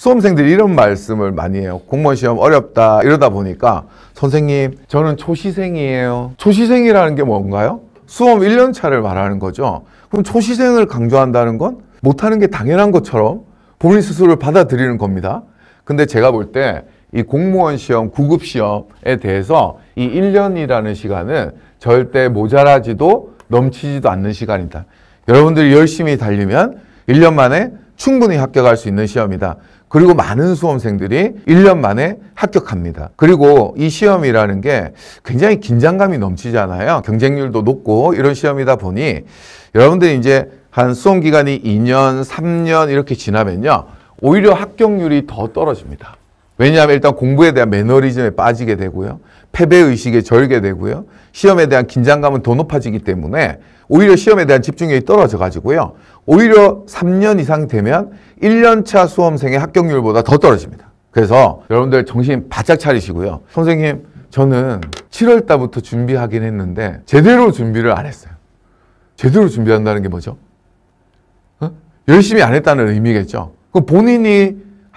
수험생들이 이런 말씀을 많이 해요. 공무원 시험 어렵다 이러다 보니까 선생님 저는 초시생이에요. 초시생이라는 게 뭔가요? 수험 1년 차를 말하는 거죠. 그럼 초시생을 강조한다는 건 못하는 게 당연한 것처럼 본인 스스로를 받아들이는 겁니다. 근데 제가 볼 때 이 공무원 시험, 구급 시험에 대해서 이 1년이라는 시간은 절대 모자라지도 넘치지도 않는 시간이다. 여러분들이 열심히 달리면 1년 만에 충분히 합격할 수 있는 시험이다. 그리고 많은 수험생들이 1년 만에 합격합니다. 그리고 이 시험이라는 게 굉장히 긴장감이 넘치잖아요. 경쟁률도 높고 이런 시험이다 보니 여러분들이 이제 한 수험 기간이 2년, 3년 이렇게 지나면요. 오히려 합격률이 더 떨어집니다. 왜냐하면 일단 공부에 대한 매너리즘에 빠지게 되고요. 패배의식에 절게 되고요. 시험에 대한 긴장감은 더 높아지기 때문에 오히려 시험에 대한 집중력이 떨어져 가지고요. 오히려 3년 이상 되면 1년차 수험생의 합격률보다 더 떨어집니다. 그래서 여러분들 정신 바짝 차리시고요. 선생님, 저는 7월 달부터 준비하긴 했는데 제대로 준비를 안 했어요. 제대로 준비한다는 게 뭐죠? 어? 열심히 안 했다는 의미겠죠. 그 본인이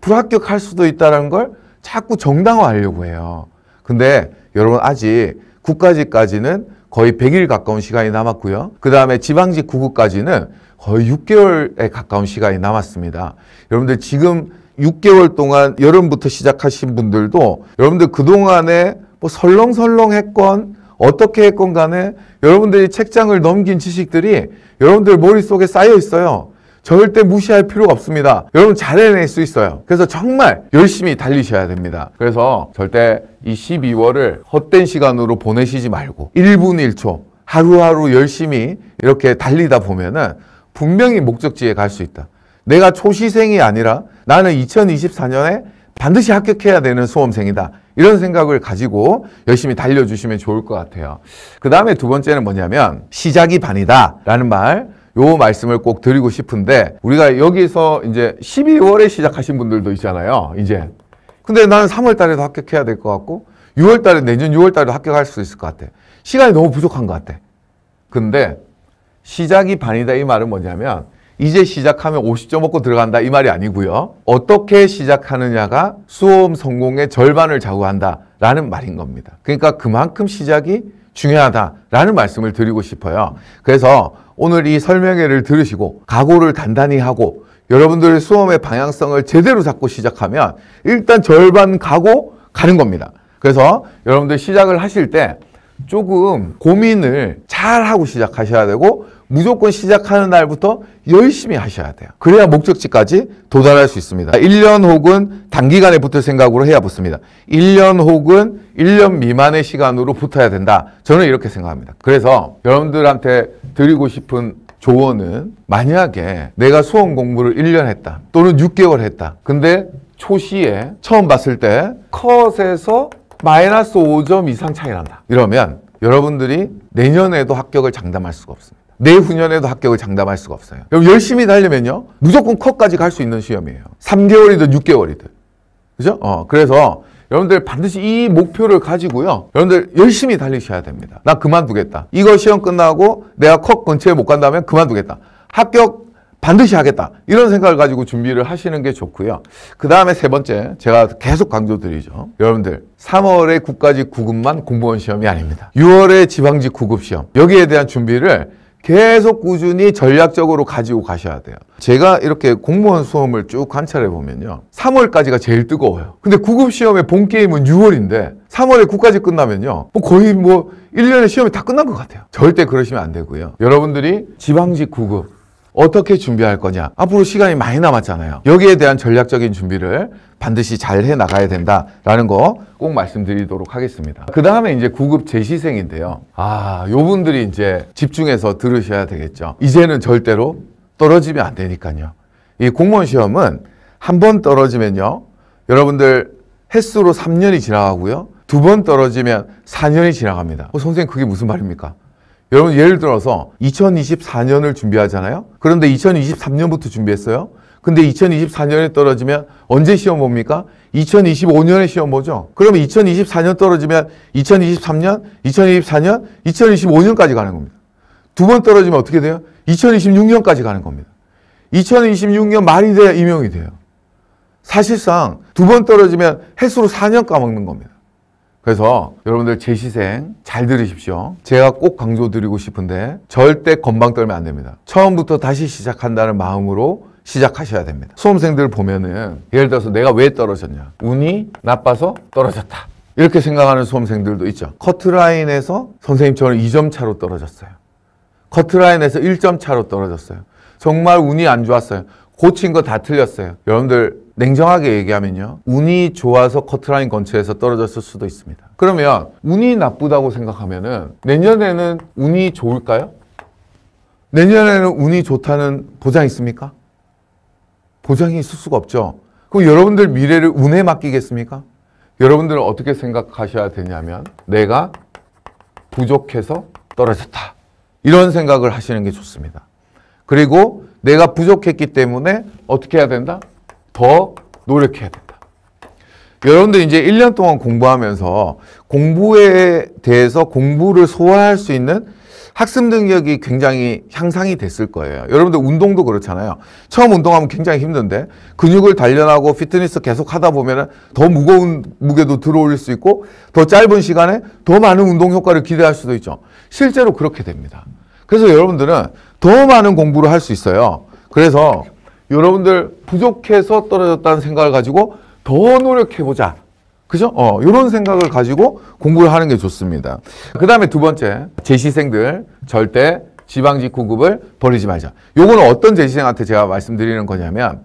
불합격할 수도 있다는 걸 자꾸 정당화하려고 해요. 근데 여러분 아직 국가직까지는 거의 100일 가까운 시간이 남았고요. 그 다음에 지방지 구구까지는 거의 6개월에 가까운 시간이 남았습니다. 여러분들 지금 6개월 동안 여름부터 시작하신 분들도 여러분들 그동안에 뭐 설렁설렁 했건 어떻게 했건 간에 여러분들이 책장을 넘긴 지식들이 여러분들 머릿속에 쌓여 있어요. 절대 무시할 필요가 없습니다. 여러분 잘해낼 수 있어요. 그래서 정말 열심히 달리셔야 됩니다. 그래서 절대 이 12월을 헛된 시간으로 보내시지 말고 1분 1초 하루하루 열심히 이렇게 달리다 보면은 분명히 목적지에 갈 수 있다. 내가 초시생이 아니라 나는 2024년에 반드시 합격해야 되는 수험생이다. 이런 생각을 가지고 열심히 달려주시면 좋을 것 같아요. 그 다음에 두 번째는 뭐냐면 시작이 반이다 라는 말요 말씀을 꼭 드리고 싶은데 우리가 여기서 이제 12월에 시작하신 분들도 있잖아요. 이제 근데 나는 3월 달에도 합격해야 될 것 같고 6월 달에 내년 6월 달에도 합격할 수 있을 것 같아. 시간이 너무 부족한 것 같아. 근데 시작이 반이다 이 말은 뭐냐면 이제 시작하면 50점 먹고 들어간다 이 말이 아니고요. 어떻게 시작하느냐가 수험 성공의 절반을 좌우한다라는 말인 겁니다. 그러니까 그만큼 시작이 중요하다라는 말씀을 드리고 싶어요. 그래서 오늘 이 설명회를 들으시고 각오를 단단히 하고 여러분들의 수험의 방향성을 제대로 잡고 시작하면 일단 절반 가고 가는 겁니다. 그래서 여러분들 시작을 하실 때 조금 고민을 잘 하고 시작하셔야 되고 무조건 시작하는 날부터 열심히 하셔야 돼요. 그래야 목적지까지 도달할 수 있습니다. 1년 혹은 단기간에 붙을 생각으로 해야 붙습니다. 1년 혹은 1년 미만의 시간으로 붙어야 된다. 저는 이렇게 생각합니다. 그래서 여러분들한테 드리고 싶은 조언은 만약에 내가 수험 공부를 1년 했다 또는 6개월 했다. 근데 초시에 처음 봤을 때 컷에서 마이너스 5점 이상 차이 난다. 이러면 여러분들이 내년에도 합격을 장담할 수가 없습니다. 내후년에도 합격을 장담할 수가 없어요. 여러 열심히 달려면요. 무조건 컷까지 갈 수 있는 시험이에요. 3개월이든 6개월이든. 그죠? 어, 그래서 여러분들 반드시 이 목표를 가지고요. 여러분들 열심히 달리셔야 됩니다. 나 그만두겠다. 이거 시험 끝나고 내가 컷 근처에 못 간다면 그만두겠다. 합격 반드시 하겠다. 이런 생각을 가지고 준비를 하시는 게 좋고요. 그 다음에 세 번째, 제가 계속 강조드리죠. 여러분들, 3월에 국가직 9급만 공무원 시험이 아닙니다. 6월에 지방직 9급 시험, 여기에 대한 준비를 계속 꾸준히 전략적으로 가지고 가셔야 돼요. 제가 이렇게 공무원 수험을 쭉 관찰해 보면요. 3월까지가 제일 뜨거워요. 근데 구급 시험의 본 게임은 6월인데 3월에 9까지 끝나면요. 뭐 거의 뭐 1년의 시험이 다 끝난 것 같아요. 절대 그러시면 안 되고요. 여러분들이 지방직 구급 어떻게 준비할 거냐. 앞으로 시간이 많이 남았잖아요. 여기에 대한 전략적인 준비를 반드시 잘 해 나가야 된다라는 거 꼭 말씀드리도록 하겠습니다. 그 다음에 이제 구급 재시생인데요. 아, 요분들이 이제 집중해서 들으셔야 되겠죠. 이제는 절대로 떨어지면 안 되니까요. 이 공무원 시험은 한 번 떨어지면요. 여러분들 횟수로 3년이 지나가고요. 두 번 떨어지면 4년이 지나갑니다. 어, 선생님 그게 무슨 말입니까? 여러분 예를 들어서 2024년을 준비하잖아요. 그런데 2023년부터 준비했어요. 근데 2024년에 떨어지면 언제 시험 봅니까? 2025년에 시험 보죠. 그러면 2024년 떨어지면 2023년, 2024년, 2025년까지 가는 겁니다. 두 번 떨어지면 어떻게 돼요? 2026년까지 가는 겁니다. 2026년 말이 돼야 임용이 돼요. 사실상 두 번 떨어지면 해수로 4년 까먹는 겁니다. 그래서 여러분들 제 시생 잘 들으십시오. 제가 꼭 강조드리고 싶은데 절대 건방 떨면 안 됩니다. 처음부터 다시 시작한다는 마음으로 시작하셔야 됩니다. 수험생들 보면은 예를 들어서 내가 왜 떨어졌냐. 운이 나빠서 떨어졌다. 이렇게 생각하는 수험생들도 있죠. 커트라인에서 선생님처럼 2점 차로 떨어졌어요. 커트라인에서 1점 차로 떨어졌어요. 정말 운이 안 좋았어요. 고친 거 다 틀렸어요. 여러분들 냉정하게 얘기하면요. 운이 좋아서 커트라인 건체에서 떨어졌을 수도 있습니다. 그러면 운이 나쁘다고 생각하면은 내년에는 운이 좋을까요? 내년에는 운이 좋다는 보장 있습니까? 보장이 있을 수가 없죠. 그럼 여러분들 미래를 운에 맡기겠습니까? 여러분들은 어떻게 생각하셔야 되냐면 내가 부족해서 떨어졌다. 이런 생각을 하시는 게 좋습니다. 그리고 내가 부족했기 때문에 어떻게 해야 된다? 더 노력해야 된다. 여러분들 이제 1년 동안 공부하면서 공부에 대해서 공부를 소화할 수 있는 학습 능력이 굉장히 향상이 됐을 거예요. 여러분들 운동도 그렇잖아요. 처음 운동하면 굉장히 힘든데 근육을 단련하고 피트니스 계속 하다 보면 더 무거운 무게도 들어올릴 수 있고 더 짧은 시간에 더 많은 운동 효과를 기대할 수도 있죠. 실제로 그렇게 됩니다. 그래서 여러분들은 더 많은 공부를 할 수 있어요. 그래서 여러분들 부족해서 떨어졌다는 생각을 가지고 더 노력해보자. 그죠? 어, 이런 생각을 가지고 공부를 하는 게 좋습니다. 그 다음에 두 번째, 제시생들 절대 지방직 구급을 버리지 말자. 요거는 어떤 제시생한테 제가 말씀드리는 거냐면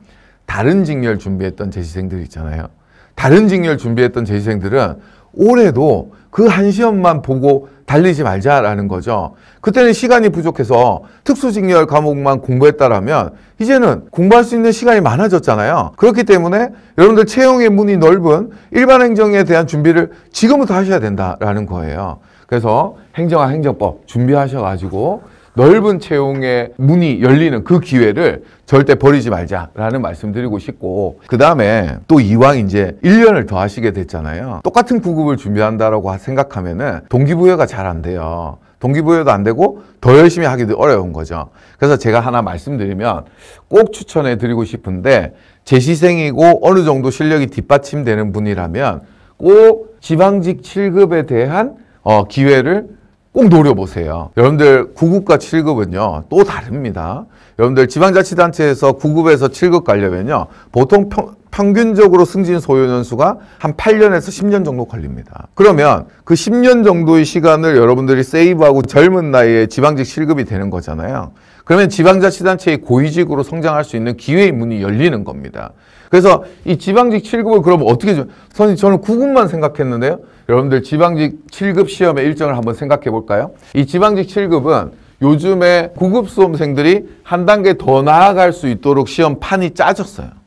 다른 직렬 준비했던 제시생들 있잖아요. 다른 직렬 준비했던 제시생들은 올해도 그 한 시험만 보고 달리지 말자라는 거죠. 그때는 시간이 부족해서 특수직렬 과목만 공부했다라면 이제는 공부할 수 있는 시간이 많아졌잖아요. 그렇기 때문에 여러분들 채용의 문이 넓은 일반 행정에 대한 준비를 지금부터 하셔야 된다라는 거예요. 그래서 행정학 행정법 준비하셔가지고 넓은 채용의 문이 열리는 그 기회를 절대 버리지 말자라는 말씀드리고 싶고 그 다음에 또 이왕 이제 1년을 더 하시게 됐잖아요. 똑같은 구급을 준비한다라고 생각하면 은 동기부여가 잘 안 돼요. 동기부여도 안 되고 더 열심히 하기도 어려운 거죠. 그래서 제가 하나 말씀드리면 꼭 추천해 드리고 싶은데 재시생이고 어느 정도 실력이 뒷받침되는 분이라면 꼭 지방직 7급에 대한 어, 기회를 꼭 노려보세요. 여러분들 9급과 7급은요 또 다릅니다. 여러분들 지방자치단체에서 9급에서 7급 가려면요 보통 평, 평균적으로 승진 소요 연수가 한 8년에서 10년 정도 걸립니다. 그러면 그 10년 정도의 시간을 여러분들이 세이브하고 젊은 나이에 지방직 실급이 되는 거잖아요. 그러면 지방자치단체의 고위직으로 성장할 수 있는 기회의 문이 열리는 겁니다. 그래서 이 지방직 7급을 그럼 어떻게 좀 선생님 저는 9급만 생각했는데요. 여러분들 지방직 7급 시험의 일정을 한번 생각해 볼까요? 이 지방직 7급은 요즘에 고급 수험생들이 한 단계 더 나아갈 수 있도록 시험판이 짜졌어요.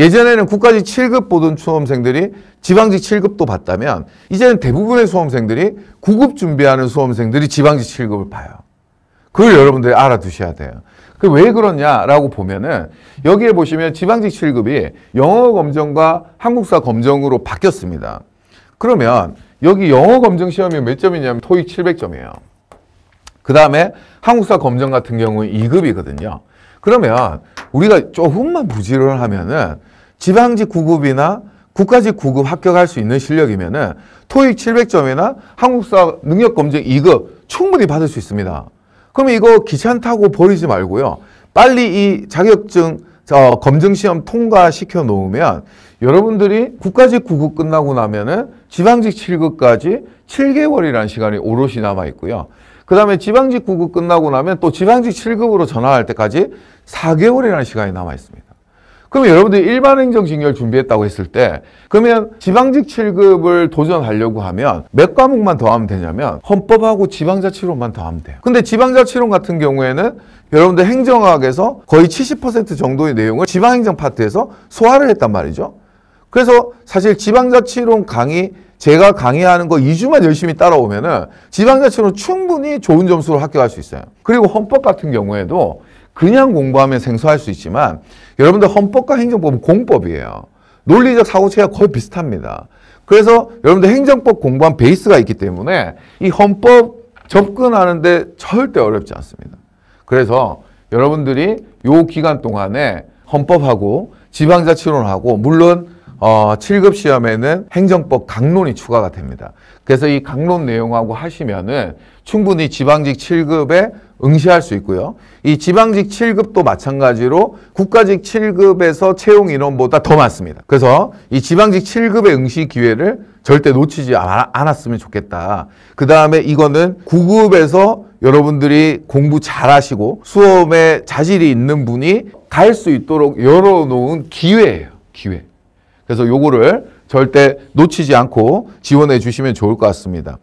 예전에는 국가직 7급 보던 수험생들이 지방직 7급도 봤다면 이제는 대부분의 수험생들이 9급 준비하는 수험생들이 지방직 7급을 봐요. 그걸 여러분들이 알아두셔야 돼요. 그왜 그러냐라고 보면은 여기에 보시면 지방직 7급이 영어 검정과 한국사 검정으로 바뀌었습니다. 그러면 여기 영어 검정 시험이 몇 점이냐면 토익 700점이에요. 그 다음에 한국사 검정 같은 경우는 2급이거든요. 그러면 우리가 조금만 부지런하면은 지방직 구급이나 국가직 구급 합격할 수 있는 실력이면은 토익 700점이나 한국사 능력 검증 2급 충분히 받을 수 있습니다. 그럼 이거 귀찮다고 버리지 말고요. 빨리 이 자격증 어, 검증 시험 통과시켜 놓으면 여러분들이 국가직 구급 끝나고 나면은 지방직 7급까지 7개월이라는 시간이 오롯이 남아 있고요. 그 다음에 지방직 구급 끝나고 나면 또 지방직 7급으로 전환할 때까지 4개월이라는 시간이 남아 있습니다. 그러면 여러분들이 일반 행정직계 준비했다고 했을 때 그러면 지방직 7급을 도전하려고 하면 몇 과목만 더 하면 되냐면 헌법하고 지방자치론만 더 하면 돼요. 근데 지방자치론 같은 경우에는 여러분들 행정학에서 거의 70% 정도의 내용을 지방행정 파트에서 소화를 했단 말이죠. 그래서 사실 지방자치론 강의 제가 강의하는 거 2주만 열심히 따라오면은 지방자치론 충분히 좋은 점수로 합격할 수 있어요. 그리고 헌법 같은 경우에도 그냥 공부하면 생소할 수 있지만 여러분들 헌법과 행정법은 공법이에요. 논리적 사고체가 거의 비슷합니다. 그래서 여러분들 행정법 공부한 베이스가 있기 때문에 이 헌법 접근하는데 절대 어렵지 않습니다. 그래서 여러분들이 요 기간 동안에 헌법하고 지방자치론하고 물론 어, 7급 시험에는 행정법 강론이 추가가 됩니다. 그래서 이 강론 내용하고 하시면은 충분히 지방직 7급에 응시할 수 있고요. 이 지방직 7급도 마찬가지로 국가직 7급에서 채용 인원보다 더 많습니다. 그래서 이 지방직 7급의 응시 기회를 절대 놓치지 않았으면 좋겠다. 그 다음에 이거는 9급에서 여러분들이 공부 잘하시고 수험에 자질이 있는 분이 갈 수 있도록 열어놓은 기회예요. 기회. 그래서 요거를 절대 놓치지 않고 지원해 주시면 좋을 것 같습니다.